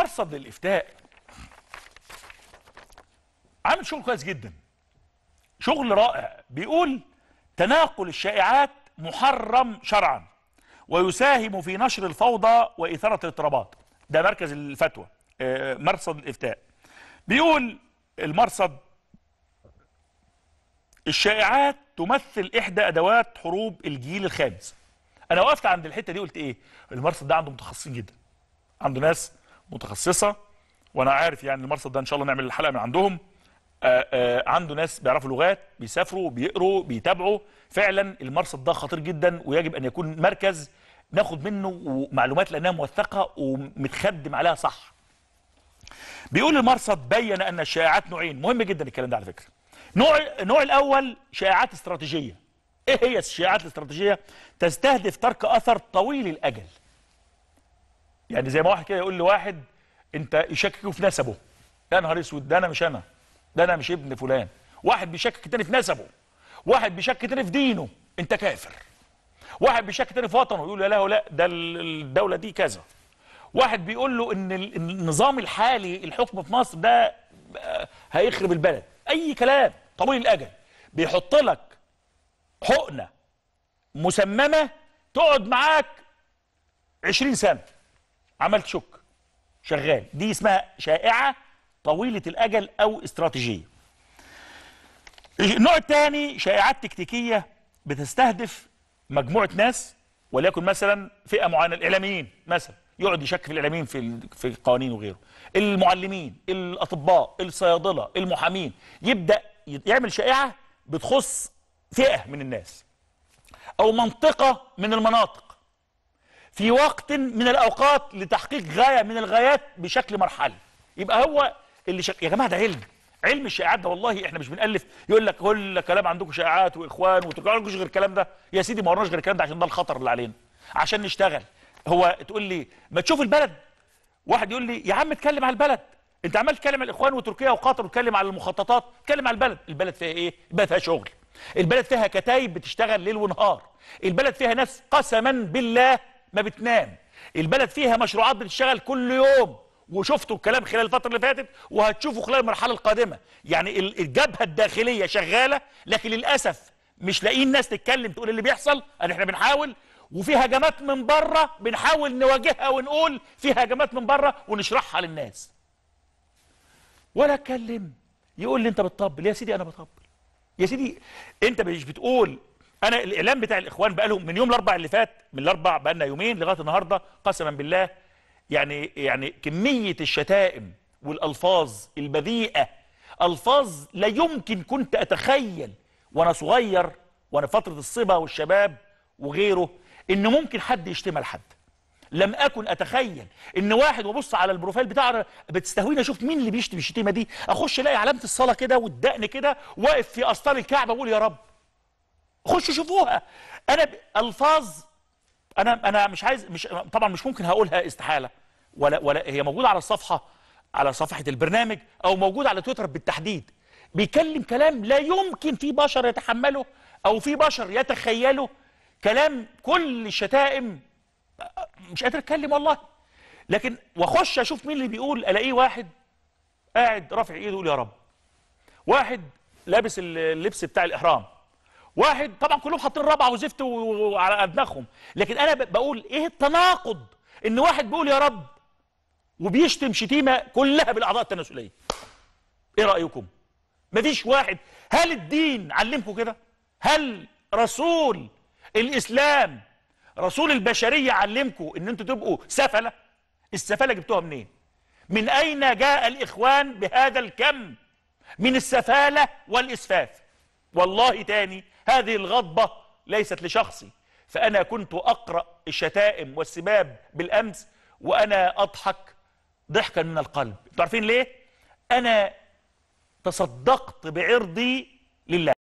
مرصد للافتاء عامل شغل كويس جدا شغل رائع بيقول تناقل الشائعات محرم شرعا ويساهم في نشر الفوضى وإثارة الاضطرابات ده مركز الفتوى آه، مرصد الإفتاء بيقول المرصد الشائعات تمثل إحدى أدوات حروب الجيل الخامس أنا وقفت عند الحتة دي قلت إيه المرصد ده عنده متخصصين جدا عنده ناس متخصصه وانا عارف يعني المرصد ده ان شاء الله نعمل الحلقه من عندهم آه، آه، عنده ناس بيعرفوا لغات بيسافروا بيقروا بيتابعوا فعلا المرصد ده خطير جدا ويجب ان يكون مركز ناخد منه معلومات لانها موثقه ومتخدم عليها صح بيقول المرصد بين ان الشائعات نوعين مهم جدا الكلام ده على فكره نوع النوع الاول شائعات استراتيجيه ايه هي الشائعات الاستراتيجيه تستهدف ترك اثر طويل الاجل يعني زي ما واحد كده يقول لواحد انت يشككه في نسبه يا نهار اسود ده انا مش انا ده انا مش ابن فلان واحد بيشكك تاني في نسبه واحد بيشكك تاني في دينه انت كافر واحد بيشكك تاني في وطنه يقول يا له لا ده الدوله دي كذا واحد بيقول له ان النظام الحالي الحكم في مصر ده آه، هيخرب البلد اي كلام طويل الاجل بيحط لك حقنه مسممه تقعد معاك 20 سنه عملت شوك شغال دي اسمها شائعة طويلة الأجل أو استراتيجية النوع الثاني شائعات تكتيكية بتستهدف مجموعة ناس وليكن مثلا فئة معينة الإعلاميين مثلا يقعد يشك في الإعلاميين في في القوانين وغيره المعلمين الأطباء الصيادلة المحامين يبدأ يعمل شائعة بتخص فئة من الناس أو منطقة من المناطق في وقت من الأوقات لتحقيق غاية من الغايات بشكل مرحلي يبقى هو اللي شك... يا جماعة ده علم علم الشائعات ده والله احنا مش بنألف يقول لك كل كلام عندكم شائعات واخوان وترجعوا لكم غير الكلام ده يا سيدي ما وراناش غير الكلام ده عشان ده الخطر اللي علينا عشان نشتغل هو تقول لي ما تشوف البلد واحد يقول لي يا عم اتكلم على البلد انت عمال تتكلم على الاخوان وتركيا وقطر وتتكلم على المخططات اتكلم على البلد البلد فيها ايه البلد فيها شغل البلد فيها كتايب بتشتغل ليل ونهار البلد فيها ناس قسما بالله ما بتنام البلد فيها مشروعات بتشتغل كل يوم وشفتوا الكلام خلال الفتره اللي فاتت وهتشوفوا خلال المرحله القادمه يعني الجبهه الداخليه شغاله لكن للاسف مش لاقيين ناس تتكلم تقول اللي بيحصل ان احنا بنحاول وفي هجمات من بره بنحاول نواجهها ونقول في هجمات من بره ونشرحها للناس ولا اتكلم يقول لي انت بتطبل يا سيدي انا بطبل يا سيدي انت مش بتقول انا الاعلام بتاع الاخوان بقى لهم من يوم الاربع اللي فات من الاربع بقى لنا يومين لغايه النهارده قسما بالله يعني يعني كميه الشتائم والالفاظ البذيئه الفاظ لا يمكن كنت اتخيل وانا صغير وانا فتره الصبا والشباب وغيره ان ممكن حد يشتمها لحد لم اكن اتخيل ان واحد وابص على البروفايل بتاعه بتستهويني اشوف مين اللي بيشتم الشتيمه دي اخش الاقي علامه الصلاه كده والدقن كده واقف في اسطال الكعبه اقول يا رب خشوا شوفوها انا ب... الفاظ انا انا مش عايز مش طبعا مش ممكن هقولها استحاله ولا ولا هي موجوده على الصفحه على صفحه البرنامج او موجوده على تويتر بالتحديد بيكلم كلام لا يمكن في بشر يتحمله او في بشر يتخيله كلام كل الشتائم مش قادر اتكلم والله لكن واخش اشوف مين اللي بيقول الاقيه واحد قاعد رافع ايده يقول يا رب واحد لابس اللبس بتاع الاحرام واحد طبعا كلهم حاطين رابعه وزفت وعلى ادماغهم لكن انا بقول ايه التناقض ان واحد بيقول يا رب وبيشتم شتيمه كلها بالاعضاء التناسليه ايه رايكم مفيش واحد هل الدين علمكم كده هل رسول الاسلام رسول البشريه علمكم ان انتوا تبقوا سفله السفله جبتوها منين من اين جاء الاخوان بهذا الكم من السفاله والاسفاف والله تاني هذه الغضبة ليست لشخصي فأنا كنت أقرأ الشتائم والسباب بالأمس وأنا أضحك ضحكا من القلب تعرفين ليه؟ أنا تصدقت بعرضي لله